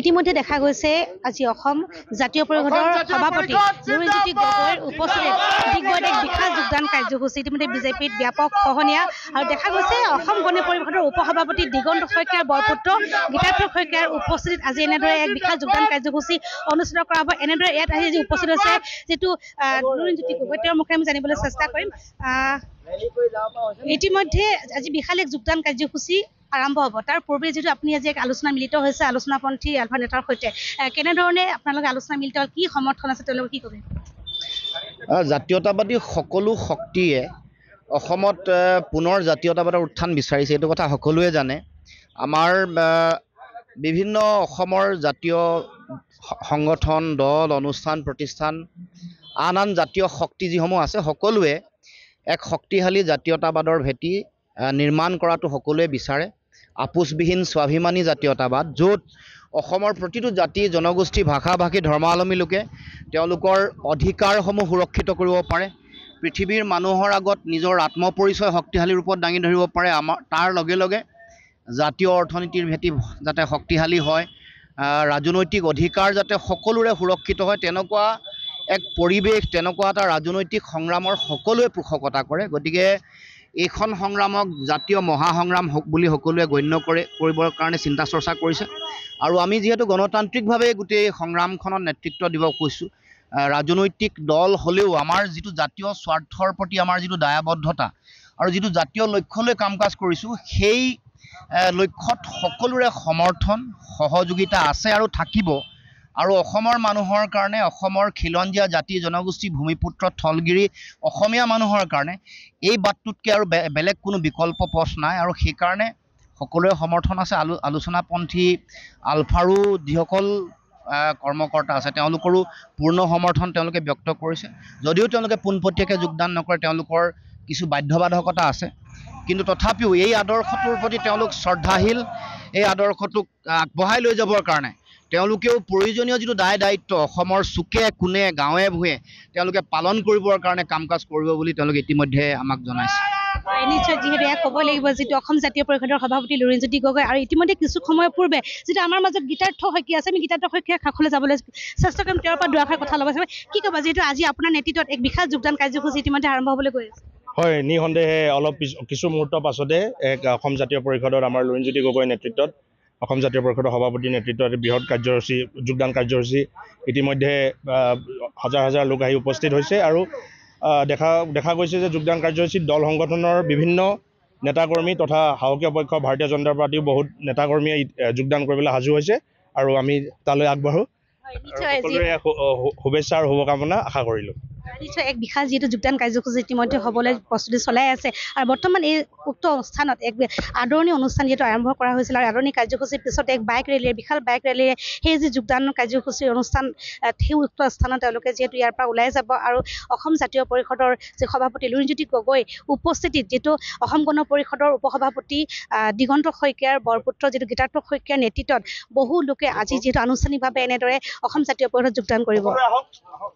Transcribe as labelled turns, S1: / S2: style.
S1: ইতিমধ্যে দেখা গৈছে আজি অসম জাতীয় পৰিষদৰ সভাপতি নুৰজ্যোতি গগৈৰ উপস্থিতিত এক বিশাল যোগদান কাৰ্যসূচী ইতিমধ্যে বিজেপিত ব্যাপক খহনীয়া আৰু দেখা গৈছে অসম গণ পৰিষদৰ উপ সভাপতি দিগন্ত শইকীয়াৰ বৰপুত্ৰ গীতাৰ্থ শইকীয়াৰ উপস্থিতিত আজি এনেদৰে এক বিশাল যোগদান কাৰ্যসূচী অনুষ্ঠিত কৰা হ'ব এনেদৰে ইয়াত আজি উপস্থিত হৈছে যিটো নুৰজ্যোতি গগৈ তেওঁৰ মুখে আমি জানিবলৈ চেষ্টা কৰিম ইতিমধ্যে আজি বিশাল এক যোগদান কাৰ্যসূচী আৰম্ভ হ'ব তাৰ পূৰ্বে যিহেতু আপুনি আজি এক আলোচনা মিলিত হৈছে আলোচনাপন্থী আলফা নেতাৰ সৈতে কেনেধৰণে আপোনালোকে আলোচনা মিলিত কি সমৰ্থন আছে তেওঁলোকে কি ক'ব
S2: জাতীয়তাবাদী সকলো শক্তিয়ে অসমত পুনৰ জাতীয়তাবাদৰ উত্থান বিচাৰিছে এইটো কথা সকলোৱে জানে আমাৰ বিভিন্ন অসমৰ জাতীয় সংগঠন দল অনুষ্ঠান প্ৰতিষ্ঠান আন আন জাতীয় শক্তি যিসমূহ আছে সকলোৱে এক শক্তিশালী জাতীয়তাবাদৰ ভেটি নিৰ্মাণ কৰাটো সকলোৱে বিচাৰে আপোচবিহীন স্বাভিমানী জাতীয়তাবাদ য'ত অসমৰ প্ৰতিটো জাতি জনগোষ্ঠী ভাষা ভাষী ধৰ্মাৱলম্বী লোকে তেওঁলোকৰ অধিকাৰসমূহ সুৰক্ষিত কৰিব পাৰে পৃথিৱীৰ মানুহৰ আগত নিজৰ আত্মপৰিচয় শক্তিশালী ৰূপত দাঙি ধৰিব পাৰে আমাৰ তাৰ লগে লগে জাতীয় অৰ্থনীতিৰ ভেটি যাতে শক্তিশালী হয় ৰাজনৈতিক অধিকাৰ যাতে সকলোৰে সুৰক্ষিত হয় তেনেকুৱা এক পৰিৱেশ তেনেকুৱা এটা ৰাজনৈতিক সংগ্ৰামৰ সকলোৱে পোষকতা কৰে গতিকে এইখন সংগ্ৰামক জাতীয় মহাসংগ্ৰাম হওক বুলি সকলোৱে গণ্য কৰে কৰিবৰ কাৰণে চিন্তা চৰ্চা কৰিছে আৰু আমি যিহেতু গণতান্ত্ৰিকভাৱে গোটেই সংগ্ৰামখনত নেতৃত্ব দিব খুজিছোঁ ৰাজনৈতিক দল হ'লেও আমাৰ যিটো জাতীয় স্বাৰ্থৰ প্ৰতি আমাৰ যিটো দায়বদ্ধতা আৰু যিটো জাতীয় লক্ষ্যলৈ কাম কাজ কৰিছোঁ সেই লক্ষ্যত সকলোৰে সমৰ্থন সহযোগিতা আছে আৰু থাকিব আৰু অসমৰ মানুহৰ কাৰণে অসমৰ খিলঞ্জীয়া জাতি জনগোষ্ঠী ভূমিপুত্ৰ থলগিৰি অসমীয়া মানুহৰ কাৰণে এই বাটটোতকৈ আৰু বেলেগ কোনো বিকল্প পথ নাই আৰু সেইকাৰণে সকলোৰে সমৰ্থন আছে আলো আলোচনাপন্থী আলফাৰু যিসকল কৰ্মকৰ্তা আছে তেওঁলোকৰো পূৰ্ণ সমৰ্থন তেওঁলোকে ব্যক্ত কৰিছে যদিও তেওঁলোকে পোনপটীয়াকৈ যোগদান নকৰে তেওঁলোকৰ কিছু বাধ্যবাধকতা আছে কিন্তু তথাপিও এই আদৰ্শটোৰ প্ৰতি তেওঁলোক শ্ৰদ্ধাশীল এই আদৰ্শটোক আগবঢ়াই লৈ যাবৰ কাৰণে তেওঁলোকেও প্ৰয়োজনীয় যিটো দায় দায়িত্ব অসমৰ চুকে কোণে গাঁৱে ভূঞে তেওঁলোকে পালন কৰিবৰ কাৰণে কাম কাজ কৰিব বুলি তেওঁলোকে ইতিমধ্যে আমাক জনাইছে
S1: নিশ্চয় যিহেতু এয়া ক'ব লাগিব যিটো অসম জাতীয় পৰিষদৰ সভাপতি লুৰিণজ্যোতি গগৈ আৰু ইতিমধ্যে কিছু সময় পূৰ্বে যিটো আমাৰ মাজত গীতাৰ্থ শইকীয়া আছে আমি গীতাৰ্থ শইকীয়া শাখলৈ যাবলৈ চেষ্টা কৰিম তেওঁৰ পৰা দুৱাষাৰ কথা ল'ব চাই কি কবা যিহেতু আজি আপোনাৰ নেতৃত্বত এক বিশাল যোগদান কাৰ্যসূচী ইতিমধ্যে আৰম্ভ হ'বলৈ গৈ আছে
S3: হয় নিঃসন্দেহে অলপ কিছু মুহূৰ্তৰ পাছতে এক অসম জাতীয় পৰিষদৰ আমাৰ লুৰিণজ্যোতি গগৈৰ নেতৃত্বত অসম জাতীয় পৰিষদৰ সভাপতি নেতৃত্বত বৃহৎ কাৰ্যসূচী যোগদান কাৰ্যসূচী ইতিমধ্যে হাজাৰ হাজাৰ লোক আহি উপস্থিত হৈছে আৰু দেখা দেখা গৈছে যে যোগদান কাৰ্যসূচীত দল সংগঠনৰ বিভিন্ন নেতাকৰ্মী তথা সাহসীয় পক্ষ ভাৰতীয় জনতা পাৰ্টিও বহুত নেতাকৰ্মীয়ে যোগদান কৰিবলৈ সাজু হৈছে আৰু আমি তালৈ আগবাঢ়ো শুভেচ্ছা আৰু শুভকামনা আশা কৰিলোঁ
S1: নিশ্চয় এক বিশাল যিহেতু যোগদান কাৰ্যসূচী ইতিমধ্যে হ'বলৈ প্ৰস্তুতি চলাই আছে আৰু বৰ্তমান এই উক্ত অনুষ্ঠানত এক আদৰণি অনুষ্ঠান যিহেতু আৰম্ভ কৰা হৈছিল আৰু আদৰণি কাৰ্যসূচীৰ পিছত এক বাইক ৰেলীৰে বিশাল বাইক ৰেলীৰে সেই যি যোগদান কাৰ্যসূচীৰ অনুষ্ঠান সেই উক্ত স্থানত তেওঁলোকে যিহেতু ইয়াৰ পৰা ওলাই যাব আৰু অসম জাতীয় পৰিষদৰ যি সভাপতি লুৰিণজ্যোতি গগৈ উপস্থিতিত যিটো অসম গণ পৰিষদৰ উপসভাপতি দিগন্ত শইকীয়াৰ বৰপুত্ৰ যিটো গীতাৰ্থ শইকীয়াৰ নেতৃত্বত বহু লোকে আজি যিহেতু আনুষ্ঠানিকভাৱে এনেদৰে অসম জাতীয় পৰিষদত যোগদান
S3: কৰিব